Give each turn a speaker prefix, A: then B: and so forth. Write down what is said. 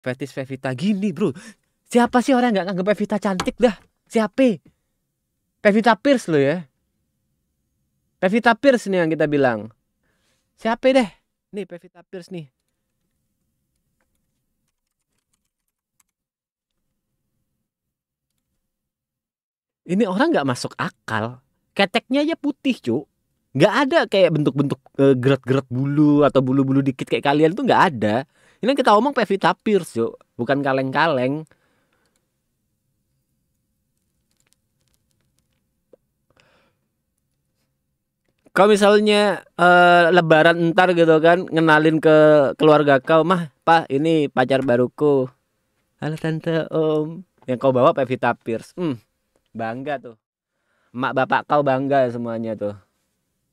A: fetish Pevita gini bro. Siapa sih orang yang gak nganggep Pevita cantik dah? Siapa? Pevita Pierce lo ya. Pevita Pierce nih yang kita bilang.
B: Siapa deh? Nih Pevita Pierce nih.
A: Ini orang nggak masuk akal. Keteknya aja putih, cu. Nggak ada kayak bentuk-bentuk eh, geret-geret bulu atau bulu-bulu dikit kayak kalian tuh nggak ada. Ini kita omong Pevita Pierce, yuk. bukan kaleng-kaleng. Kalau misalnya uh, lebaran entar gitu kan ngenalin ke keluarga kau mah, "Pak, ini pacar baruku." Halo tante, Om. Yang kau bawa Pevita Pierce. Hmm, bangga tuh. Mak bapak kau bangga semuanya tuh.